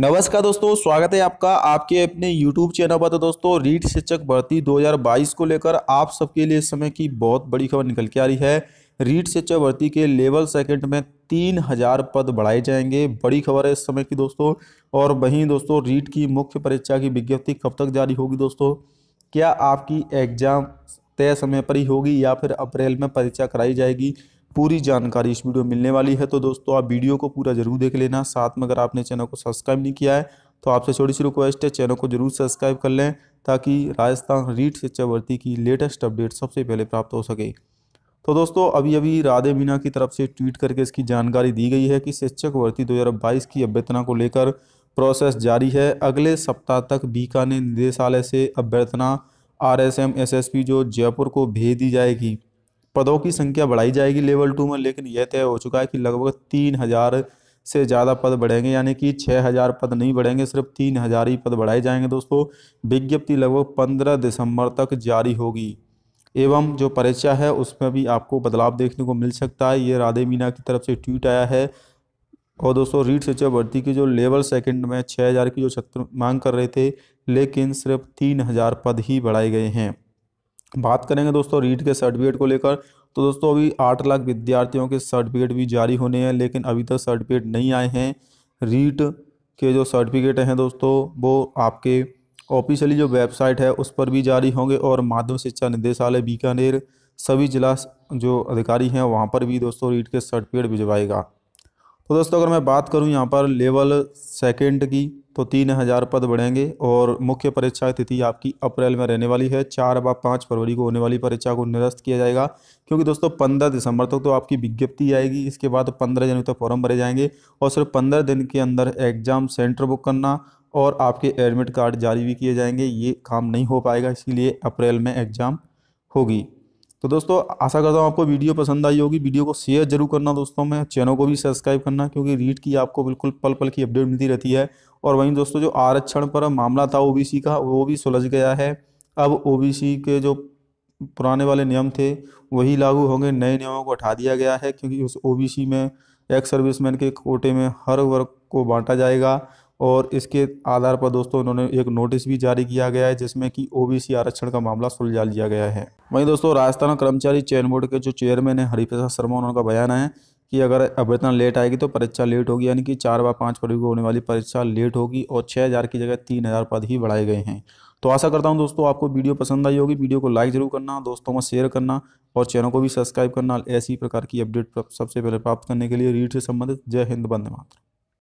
नमस्कार दोस्तों स्वागत है आपका आपके अपने YouTube चैनल पर तो दोस्तों रीट शिक्षक भर्ती 2022 को लेकर आप सबके लिए इस समय की बहुत बड़ी खबर निकल के आ रही है रीट शिक्षक भर्ती के लेवल सेकंड में तीन हजार पद बढ़ाए जाएंगे बड़ी खबर है इस समय की दोस्तों और वहीं दोस्तों रीट की मुख्य परीक्षा की विज्ञप्ति कब तक जारी होगी दोस्तों क्या आपकी एग्जाम तय समय पर ही होगी या फिर अप्रैल में परीक्षा कराई जाएगी पूरी जानकारी इस वीडियो में मिलने वाली है तो दोस्तों आप वीडियो को पूरा जरूर देख लेना साथ में अगर आपने चैनल को सब्सक्राइब नहीं किया है तो आपसे छोटी सी रिक्वेस्ट है चैनल को जरूर सब्सक्राइब कर लें ताकि राजस्थान रीट शिक्षा भर्ती की लेटेस्ट अपडेट सबसे पहले प्राप्त हो सके तो दोस्तों अभी अभी राधे मीना की तरफ से ट्वीट करके इसकी जानकारी दी गई है कि शिक्षक भर्ती 2022 की अभ्यर्थना को लेकर प्रोसेस जारी है अगले सप्ताह तक बीकानेर निदेशालय से अभ्यर्थना आरएसएम एसएसपी जो जयपुर को भेज दी जाएगी पदों की संख्या बढ़ाई जाएगी लेवल टू में लेकिन यह तय हो चुका है कि लगभग तीन हज़ार से ज़्यादा पद बढ़ेंगे यानी कि छः हज़ार पद नहीं बढ़ेंगे सिर्फ तीन हज़ार ही पद बढ़ाए जाएंगे दोस्तों विज्ञप्ति लगभग पंद्रह दिसंबर तक जारी होगी एवं जो परीक्षा है उसमें भी आपको बदलाव देखने को मिल सकता है ये राधे मीना की तरफ से ट्वीट आया है और दोस्तों रीट सचिव भर्ती की जो लेवल सेकेंड में छः हज़ार की जो छत्र मांग कर रहे थे लेकिन सिर्फ तीन हज़ार पद ही बढ़ाए गए हैं बात करेंगे दोस्तों रीट के सर्टिफिकेट को लेकर तो दोस्तों अभी आठ लाख विद्यार्थियों के सर्टिफिकेट भी जारी होने हैं लेकिन अभी तक सर्टिफिकेट नहीं आए हैं रीट के जो सर्टिफिकेट हैं दोस्तों वो आपके ऑफिशियली जो वेबसाइट है उस पर भी जारी होंगे और माध्यमिक शिक्षा निदेशालय बीकानेर सभी जिला जो अधिकारी हैं वहाँ पर भी दोस्तों रीट के सर्टिफिकेट भिजवाएगा तो दोस्तों अगर मैं बात करूं यहाँ पर लेवल सेकंड की तो तीन हज़ार पद बढ़ेंगे और मुख्य परीक्षा तिथि आपकी अप्रैल में रहने वाली है चार व पाँच फरवरी को होने वाली परीक्षा को निरस्त किया जाएगा क्योंकि दोस्तों पंद्रह दिसंबर तक तो, तो आपकी विज्ञप्ति आएगी इसके बाद पंद्रह जनवरी तक फॉर्म भरे जाएंगे और सिर्फ पंद्रह दिन के अंदर एग्जाम सेंटर बुक करना और आपके एडमिट कार्ड जारी भी किए जाएंगे ये काम नहीं हो पाएगा इसलिए अप्रैल में एग्ज़ाम होगी तो दोस्तों आशा करता हूँ आपको वीडियो पसंद आई होगी वीडियो को शेयर जरूर करना दोस्तों में चैनल को भी सब्सक्राइब करना क्योंकि रीट की आपको बिल्कुल पल पल की अपडेट मिलती रहती है और वहीं दोस्तों जो आरक्षण पर मामला था ओबीसी का वो भी सुलझ गया है अब ओबीसी के जो पुराने वाले नियम थे वही लागू होंगे नए नियमों को हटा दिया गया है क्योंकि उस ओ में एक्स सर्विसमैन के कोटे में हर वर्ग को बांटा जाएगा और इसके आधार पर दोस्तों उन्होंने एक नोटिस भी जारी किया गया है जिसमें कि ओबीसी आरक्षण का मामला सुलझा लिया गया है वहीं दोस्तों राजस्थान कर्मचारी चयन बोर्ड के जो चेयरमैन है हरिप्रसाद शर्मा उन्होंने बयान है कि अगर अवेतन लेट आएगी तो परीक्षा लेट होगी यानी कि चार व पाँच फरवरी को होने वाली परीक्षा लेट होगी और छः हज़ार की जगह तीन हज़ार पद ही बढ़ाए गए हैं तो आशा करता हूँ दोस्तों आपको वीडियो पसंद आई होगी वीडियो को लाइक जरूर करना दोस्तों में शेयर करना और चैनल को भी सब्सक्राइब करना ऐसी प्रकार की अपडेट सबसे पहले प्राप्त करने के लिए रीड से संबंधित जय हिंद बंद मात्र